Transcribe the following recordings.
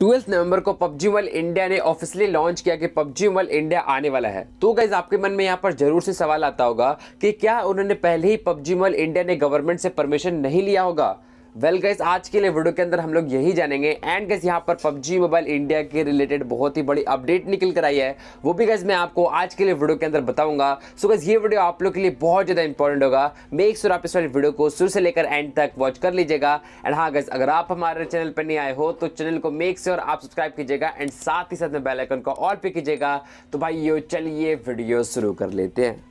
twelfth November को PUBG world India ने officially launch किया कि पबजी वर्ल्ड इंडिया आने वाला है तो गाइज आपके मन में यहाँ पर जरूर से सवाल आता होगा कि क्या उन्होंने पहले ही पबजी वर्ल्ड इंडिया ने गवर्नमेंट से परमिशन नहीं लिया होगा वेल well गैस आज के लिए वीडियो के अंदर हम लोग यही जानेंगे एंड गैस यहाँ पर पबजी मोबाइल इंडिया के रिलेटेड बहुत ही बड़ी अपडेट निकल कर आई है वो भी गैस मैं आपको आज के लिए वीडियो के अंदर बताऊंगा सो गैस ये वीडियो आप लोग के लिए बहुत ज़्यादा इंपॉर्टेंट होगा मेक श्योर आप इस वाली वीडियो को शुरू से लेकर एंड तक वॉच कर लीजिएगा एंड हाँ गैस अगर आप हमारे चैनल पर नहीं आए हो तो चैनल को मेक श्योर आप सब्सक्राइब कीजिएगा एंड साथ ही साथ में बेलाइकन को ऑल पे कीजिएगा तो भाई यो चलिए वीडियो शुरू कर लेते हैं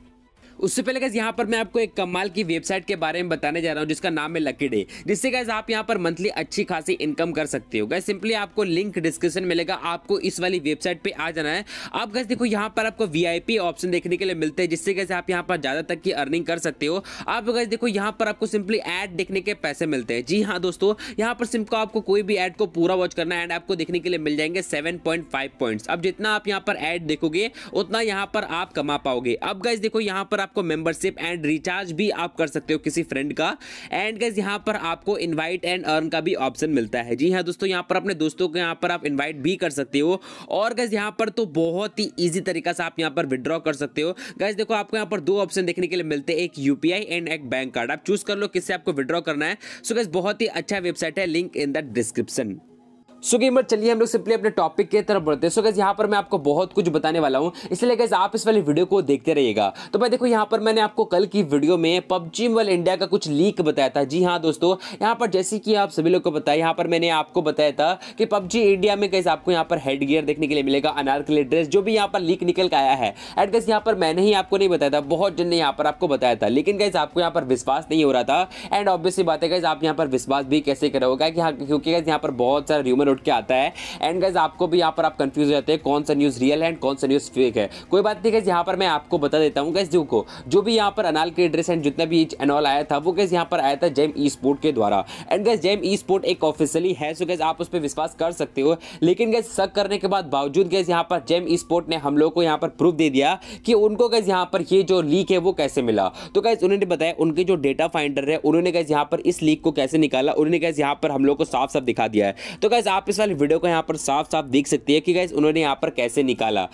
उससे पहले गैस यहाँ पर मैं आपको एक कमाल की वेबसाइट के बारे में बताने जा रहा हूँ जिसका नाम है लकी डे जिससे गैस आप यहाँ पर मंथली अच्छी खासी इनकम कर सकते हो गैस सिंपली आपको लिंक डिस्क्रिप्शन मिलेगा आपको इस वाली वेबसाइट पे आ जाना है आप गैस देखो यहाँ पर आपको वी ऑप्शन देखने के लिए मिलते हैं जिससे गैस आप यहाँ पर ज़्यादा तक की अर्निंग कर सकते हो आप गैस देखो यहाँ पर आपको सिंपली एड देखने के पैसे मिलते हैं जी हाँ दोस्तों यहाँ पर सिंपल आपको कोई भी एड को पूरा वॉच करना है एंड आपको देखने के लिए मिल जाएंगे सेवन पॉइंट्स अब जितना आप यहाँ पर एड देखोगे उतना यहाँ पर आप कमा पाओगे अब गैस देखो यहाँ पर आप आपको मेंबरशिप एंड रिचार्ज भी आप कर सकते हो किसी फ्रेंड का एंड गैस यहाँ पर आपको इनवाइट एंड अर्न का भी ऑप्शन मिलता है जी हाँ दोस्तों यहाँ पर अपने दोस्तों को यहाँ पर आप इन्वाइट भी कर सकते हो और गैस यहाँ पर तो बहुत ही ईजी तरीका से आप यहाँ पर विड्रॉ कर सकते हो गैस देखो आपको यहाँ पर दो ऑप्शन देखने के लिए मिलते हैं एक यू एंड एक बैंक कार्ड आप चूज कर लो किससे आपको विड्रॉ करना है सो गैस बहुत ही अच्छा वेबसाइट है link in the description so so, gamer चलिए हम लोग सिंपली अपने टॉपिक के तरफ बढ़ते हैं सो गैस यहाँ पर मैं आपको बहुत कुछ बताने वाला हूँ इसलिए गैस आप इस वाली वीडियो को देखते रहिएगा तो भाई देखो यहाँ पर मैंने आपको कल की वीडियो में पबजी मोबाइल इंडिया का कुछ लीक बताया था जी हाँ दोस्तों यहाँ पर जैसे कि आप सभी लोग को बताया यहाँ पर मैंने आपको बताया था कि पबजी इंडिया में गैस आपको यहाँ पर हेड गियर देखने के लिए मिलेगा अनारकली ड्रेस जो भी यहाँ पर लीक निकल के आया है एट गैस यहाँ पर मैंने ही आपको नहीं बताया था बहुत जन ने यहाँ पर आपको बताया था लेकिन गैस आपको यहाँ पर विश्वास नहीं हो रहा था एंड ऑब्वियसली बात है गैस आप यहाँ पर विश्वास भी कैसे करोगे क्योंकि गैस यहाँ पर बहुत सारा र्यूमर उठ के आता है एंड गाइज आपको भी यहाँ पर आप कंफ्यूज हो जाते हैं कौन सा न्यूज़ रियल है एंड कौन सा न्यूज़ फेक है कोई बात नहीं गैस यहाँ पर मैं आपको बता देता हूँ गैस देखो जो भी यहाँ पर अनाल के एड्रेस एंड जितना भी अनॉल आया था वो गैस यहाँ पर आया था जेम ई स्पोर्ट के द्वारा and guys game e sport एक ऑफिसियली है सो गैस आप उस पर विश्वास कर सकते हो लेकिन गैस शक करने के बाद बावजूद गैस यहाँ पर जेम ई स्पोर्ट ने हम लोग को यहाँ पर प्रूफ दे दिया कि उनको गैस यहाँ पर ये जो लीक है वो कैसे मिला तो गैस उन्होंने बताया उनके जो डेटा फाइंडर है उन्होंने गैस यहाँ पर इस लीक को कैसे निकाला उन्होंने गैस यहाँ पर हम लोग को साफ साफ दिखा दिया है तो गैस आप आप इस वाली वीडियो को यहाँ पर साफ साफ देख सकती है कि गाइज उन्होंने यहाँ पर कैसे निकाला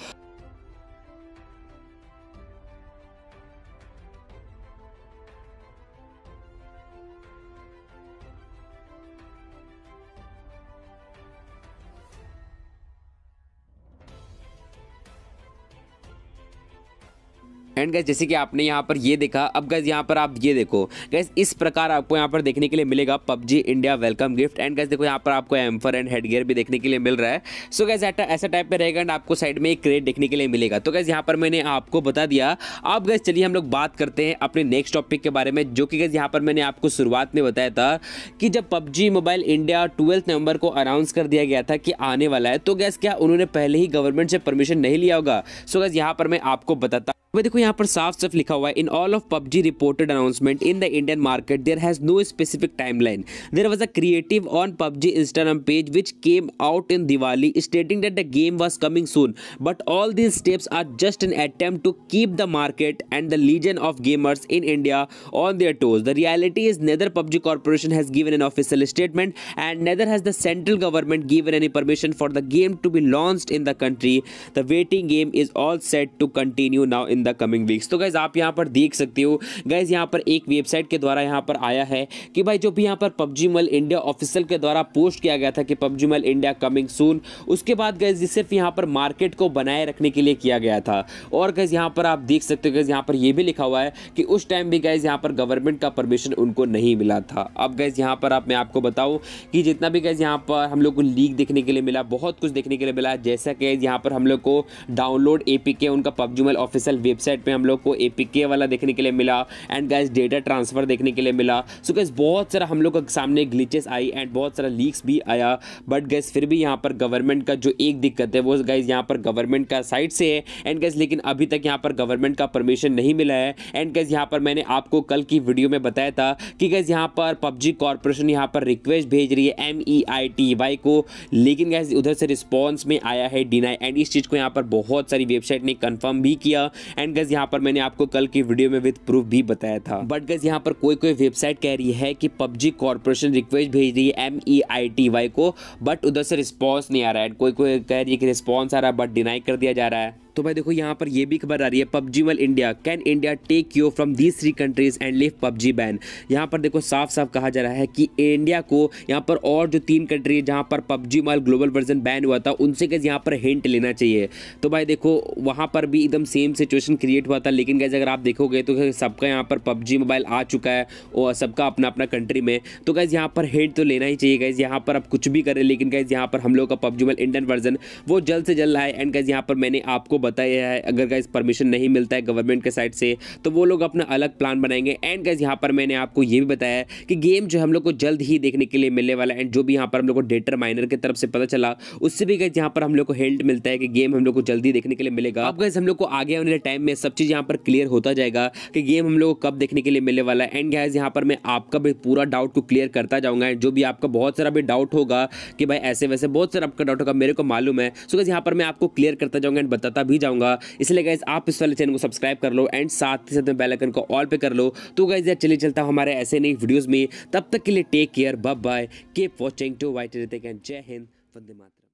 एंड गैस जैसे कि आपने यहाँ पर ये देखा अब गैस यहाँ पर आप ये देखो गैस इस प्रकार आपको यहाँ पर देखने के लिए मिलेगा PUBG India welcome gift and guys देखो यहाँ पर आपको एम्फर एंड गेयर भी देखने के लिए मिल रहा है सो गैस ऐसा टाइप में रहेगा एंड आपको साइड में एक क्रेट देखने के लिए मिलेगा तो गैस यहाँ पर मैंने आपको बता दिया अब गैस चलिए हम लोग बात करते हैं अपने नेक्स्ट टॉपिक के बारे में जो कि गैस यहाँ पर मैंने आपको शुरुआत में बताया था कि जब PUBG mobile India twelfth November को अनाउंस कर दिया गया था कि आने वाला है तो गैस क्या उन्होंने पहले ही गवर्नमेंट से परमिशन नहीं लिया होगा सो गैस यहाँ पर मैं आपको बताता वह देखो यहाँ पर साफ साफ लिखा हुआ है in all of PUBG reported announcement in the Indian market there has no specific time line there was a creative on PUBG Instagram page which came out in Diwali stating that the game was coming soon but all these steps are just an attempt to keep the market and the legion of gamers in India on their toes the reality is neither PUBG corporation has given an official statement and neither has the central government given any permission for the game to be launch in the country the waiting game is all set to continue now in the coming weeks तो guys आप यहाँ पर देख सकते हो guys यहाँ पर एक वेबसाइट के द्वारा यहाँ पर आया है कि भाई जो भी यहाँ पर पबजी मल इंडिया ऑफिशियल के द्वारा पोस्ट किया गया था कि पबजी मल इंडिया कमिंग सून उसके बाद गैस सिर्फ यहाँ पर मार्केट को बनाए रखने के लिए किया गया था और गैस यहाँ पर आप देख सकते हो गैस यहाँ पर यह भी लिखा हुआ है कि उस टाइम भी गैस यहाँ पर गवर्नमेंट का परमिशन उनको नहीं मिला था अब गैस यहाँ पर आप मैं आपको बताऊँ कि जितना भी गैस यहाँ पर हम लोग को लीक देखने के लिए मिला बहुत कुछ देखने के लिए मिला जैसा कि यहाँ पर हम लोग को डाउनलोड ए उनका पबजी मल ऑफिशियल वेब वेबसाइट पे हम लोग को ए वाला देखने के लिए मिला एंड गैस डेटा ट्रांसफ़र देखने के लिए मिला सो so गैस बहुत सारा हम लोग का सामने ग्लिचेस आई एंड बहुत सारा लीक्स भी आया बट गैस फिर भी यहाँ पर गवर्नमेंट का जो एक दिक्कत है वो गैस यहाँ पर गवर्नमेंट का साइड से है एंड गैस लेकिन अभी तक यहाँ पर गवर्नमेंट का परमिशन नहीं मिला है एंड गैस यहाँ पर मैंने आपको कल की वीडियो में बताया था कि गैस यहाँ पर पबजी कॉरपोरेशन यहाँ पर रिक्वेस्ट भेज रही है M E I T Y को लेकिन गैस उधर से रिस्पॉन्स में आया है डिनाई एंड इस चीज़ को यहाँ पर बहुत सारी वेबसाइट ने कन्फर्म भी किया एंड गज यहाँ पर मैंने आपको कल की वीडियो में विद प्रूफ भी बताया था बट गज यहाँ पर कोई कोई वेबसाइट कह रही है कि पबजी कॉर्पोरेशन रिक्वेस्ट भेज रही है M E I T Y को बट उधर से रिस्पॉन्स नहीं आ रहा है कोई कोई कह रही है कि रिस्पॉन्स आ रहा है बट डिनाई कर दिया जा रहा है तो भाई देखो यहाँ पर ये भी खबर आ रही है पबजी वाल India can India take you from these three countries and live PUBG ban यहाँ पर देखो साफ साफ कहा जा रहा है कि इंडिया को यहाँ पर और जो तीन कंट्री जहाँ पर पबजी मॉल ग्लोबल वर्जन बैन हुआ था उनसे कैसे यहाँ पर हिंट लेना चाहिए तो भाई देखो वहाँ पर भी एकदम सेम सिचुएशन क्रिएट हुआ था लेकिन कैसे अगर आप देखोगे तो सबका यहाँ पर पबजी मोबाइल आ चुका है और सबका अपना अपना कंट्री में तो कैसे यहाँ पर हिंट तो लेना ही चाहिए कैसे यहाँ पर आप कुछ भी करें लेकिन कैसे यहाँ पर हम लोग का पबजी मोबाइल इंडियन वर्जन वो जल्द से जल्द आए एंड कैसे यहाँ पर मैंने आपको बताया है अगर गाइज परमिशन नहीं मिलता है गवर्नमेंट के साइड से तो वो लोग अपना अलग प्लान बनाएंगे एंड गाइज यहाँ पर मैंने आपको ये भी बताया कि गेम जो हम लोग को जल्द ही देखने के लिए मिलने वाला है एंड जो भी यहाँ पर हम लोग को डेटर माइनर की तरफ से पता चला उससे भी गाइज यहाँ पर हम लोग को हिंट मिलता है कि गेम हम लोग को जल्दी देखने के लिए मिलेगा अब गाइज हम लोग को आगे आने वाले टाइम में सब चीज़ यहाँ पर क्लियर होता जाएगा कि गेम हम लोग को कब देखने के लिए मिलने वाला है एंड गाइज यहाँ पर मैं आपका भी पूरा डाउट को क्लियर करता जाऊँगा एंड जो भी आपका बहुत सारा भी डाउट होगा कि भाई ऐसे वैसे बहुत सारा आपका डाउट होगा मेरे को मालूम है सो गाइज यहाँ पर मैं आपको क्लियर करता जाऊँगा एंड बताता भी ही जाऊँगा इसलिए गैस आप इस वाले चैनल को सब्सक्राइब कर लो एंड साथ ही साथ में बेलाइकन को ऑल पे कर लो तो गैस यार चले चलता हूँ हमारे ऐसे नई वीडियोज़ में तब तक के लिए take care bye bye keep watching to white and जय हिंद वंदे मातरम